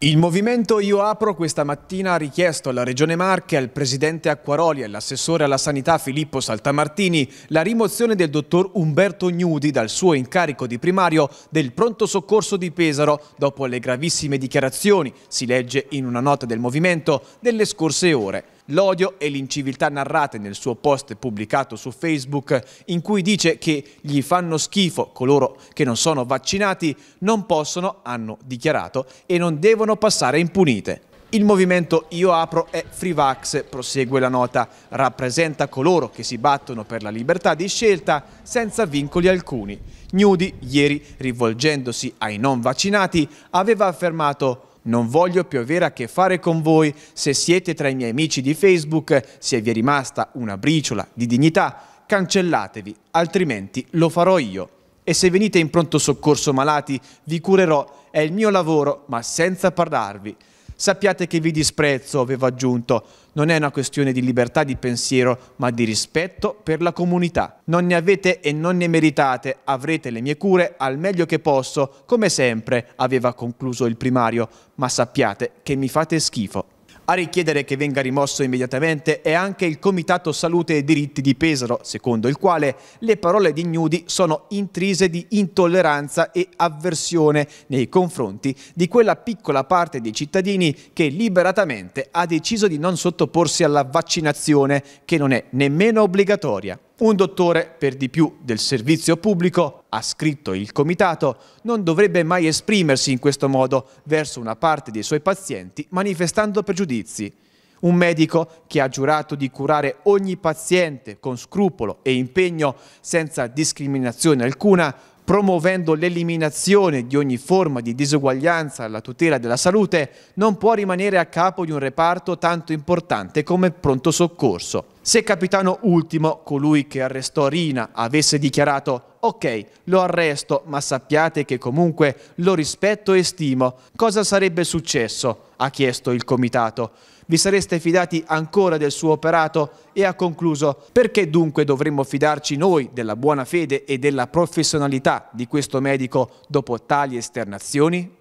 Il movimento Io Apro questa mattina ha richiesto alla Regione Marche, al Presidente Acquaroli e all'assessore alla sanità Filippo Saltamartini la rimozione del dottor Umberto Gnudi dal suo incarico di primario del pronto soccorso di Pesaro dopo le gravissime dichiarazioni, si legge in una nota del movimento, delle scorse ore l'odio e l'inciviltà narrate nel suo post pubblicato su Facebook in cui dice che gli fanno schifo coloro che non sono vaccinati, non possono, hanno dichiarato, e non devono passare impunite. Il movimento Io Apro è Frivax, prosegue la nota, rappresenta coloro che si battono per la libertà di scelta senza vincoli alcuni. Gnudi, ieri, rivolgendosi ai non vaccinati, aveva affermato non voglio più avere a che fare con voi se siete tra i miei amici di Facebook, se vi è rimasta una briciola di dignità, cancellatevi, altrimenti lo farò io. E se venite in pronto soccorso malati, vi curerò, è il mio lavoro, ma senza parlarvi. Sappiate che vi disprezzo, aveva aggiunto. Non è una questione di libertà di pensiero, ma di rispetto per la comunità. Non ne avete e non ne meritate, avrete le mie cure al meglio che posso, come sempre, aveva concluso il primario, ma sappiate che mi fate schifo a richiedere che venga rimosso immediatamente è anche il Comitato Salute e Diritti di Pesaro, secondo il quale le parole di Gnudi sono intrise di intolleranza e avversione nei confronti di quella piccola parte dei cittadini che liberatamente ha deciso di non sottoporsi alla vaccinazione, che non è nemmeno obbligatoria. Un dottore, per di più del servizio pubblico, ha scritto il comitato, non dovrebbe mai esprimersi in questo modo verso una parte dei suoi pazienti manifestando pregiudizi. Un medico che ha giurato di curare ogni paziente con scrupolo e impegno senza discriminazione alcuna, promuovendo l'eliminazione di ogni forma di disuguaglianza alla tutela della salute, non può rimanere a capo di un reparto tanto importante come pronto soccorso. Se capitano ultimo, colui che arrestò Rina, avesse dichiarato ok, lo arresto, ma sappiate che comunque lo rispetto e stimo, cosa sarebbe successo? ha chiesto il comitato. Vi sareste fidati ancora del suo operato? E ha concluso, perché dunque dovremmo fidarci noi della buona fede e della professionalità di questo medico dopo tali esternazioni?